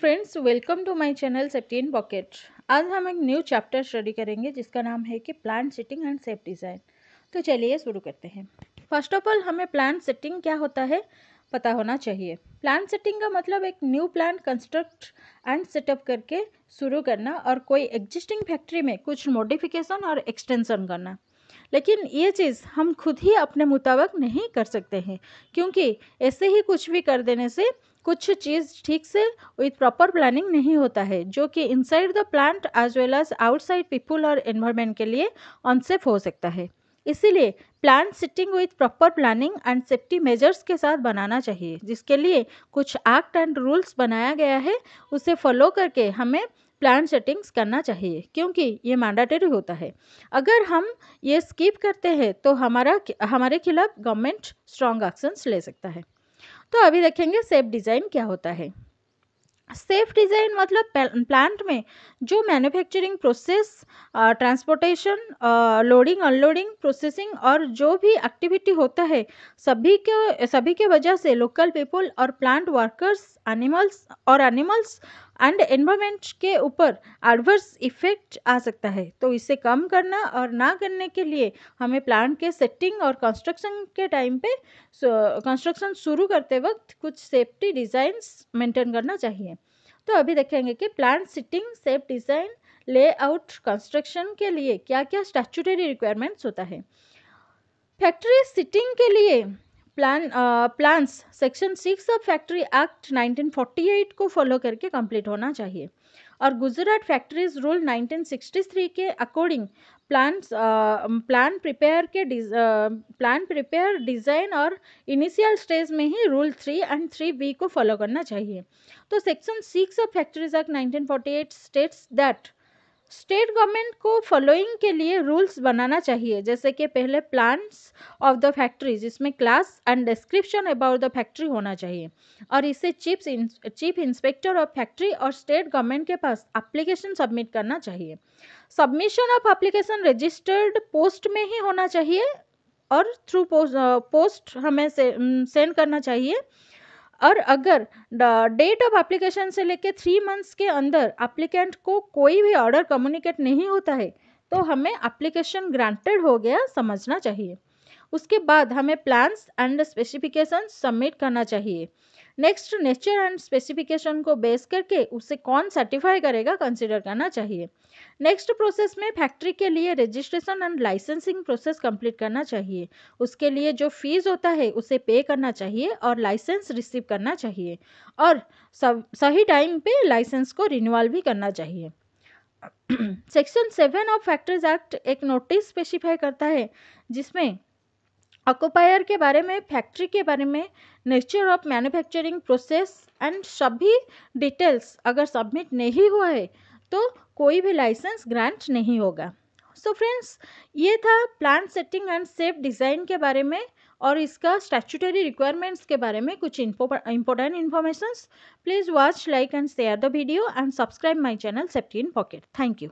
friends welcome to my channel safety in pocket आज हम एक न्यू चैप्टर स्टडी करेंगे जिसका नाम है कि plant setting and safe design तो चलिए शुरू करते हैं फर्स्ट ऑफ ऑल हमें प्लांट सेटिंग क्या होता है पता होना चाहिए प्लांट सेटिंग का मतलब एक new plant construct and setup करके शुरू करना और कोई एग्जिस्टिंग फैक्ट्री में कुछ मॉडिफिकेशन और एक्सटेंशन करना लेकिन ये चीज़ हम खुद ही अपने मुताबिक नहीं कर सकते हैं क्योंकि ऐसे ही कुछ भी कर देने से कुछ चीज़ ठीक से विथ प्रॉपर प्लानिंग नहीं होता है जो कि inside the plant as well as outside people और एनवायरमेंट के लिए अनसेफ हो सकता है इसीलिए plan sitting with proper planning and safety measures के साथ बनाना चाहिए जिसके लिए कुछ एक्ट एंड रूल्स बनाया गया है उसे फॉलो करके हमें प्लान सेटिंग्स करना चाहिए क्योंकि ये मैंडाटरी होता है अगर हम ये स्किप करते हैं तो हमारा हमारे खिलाफ गवर्नमेंट स्ट्रॉन्ग एक्शंस ले सकता है तो अभी देखेंगे सेफ डिज़ाइन क्या होता है सेफ डिज़ाइन मतलब प्लांट में जो manufacturing process transportation loading unloading processing और जो भी एक्टिविटी होता है सभी के सभी के वजह से लोकल पीपल और प्लांट वर्कर्स एनिमल्स और एनिमल्स एंड एनवायरमेंट के ऊपर एडवर्स इफेक्ट आ सकता है तो इसे कम करना और ना करने के लिए हमें प्लांट के सेटिंग और कंस्ट्रक्शन के टाइम पे कंस्ट्रक्शन शुरू करते वक्त कुछ सेफ्टी डिज़ाइंस मेंटेन करना चाहिए तो अभी देखेंगे कि plant sitting safe design layout construction के लिए क्या क्या स्टैचूटरी रिक्वायरमेंट्स होता है फैक्ट्री सिटिंग के लिए plan plans section six of factory act 1948 को फॉलो करके कंप्लीट होना चाहिए और गुजरात फैक्ट्रीज रूल 1963 के अकॉर्डिंग प्लान प्लान प्रिपेयर के प्लान प्रिपेयर डिज़ाइन और इनिशियल स्टेज में ही rule three and three B को फॉलो करना चाहिए तो section six of factories act 1948 states that state government को फॉलोइंग के लिए रूल्स बनाना चाहिए जैसे कि पहले प्लान्स ऑफ द फैक्ट्री जिसमें class and description about the factory होना चाहिए और इसे chief chief inspector of factory और स्टेट गवर्नमेंट के पास एप्लीकेशन सबमिट करना चाहिए submission of application registered post में ही होना चाहिए और थ्रू पोस्ट, uh, हमें सेंड करना चाहिए और अगर डेट ऑफ एप्लीकेशन से लेकर थ्री मंथ्स के अंदर एप्लीकेंट को कोई भी ऑर्डर कम्युनिकेट नहीं होता है तो हमें एप्लीकेशन ग्रांटेड हो गया समझना चाहिए उसके बाद हमें प्लान्स एंड स्पेसिफिकेशन सबमिट करना चाहिए नेक्स्ट नेचर एंड स्पेसिफिकेशन को बेस करके उसे कौन सर्टिफाई करेगा कंसिडर करना चाहिए नेक्स्ट प्रोसेस में फैक्ट्री के लिए registration and licensing process complete करना चाहिए उसके लिए जो फीस होता है उसे पे करना चाहिए और लाइसेंस रिसीव करना चाहिए और सही टाइम पे लाइसेंस को रिन्यूअल भी करना चाहिए section seven of factories act एक नोटिस स्पेसिफाई करता है जिसमें ऑक्यूपायर के बारे में फैक्ट्री के बारे में nature of manufacturing process and सभी डिटेल्स अगर सबमिट नहीं हुआ है तो कोई भी लाइसेंस ग्रांट नहीं होगा सो so फ्रेंड्स ये था plan setting and safe design के बारे में और इसका स्टैचूटरी रिक्वायरमेंट्स के बारे में कुछ important information please watch like and share the video and subscribe my channel safety in pocket thank you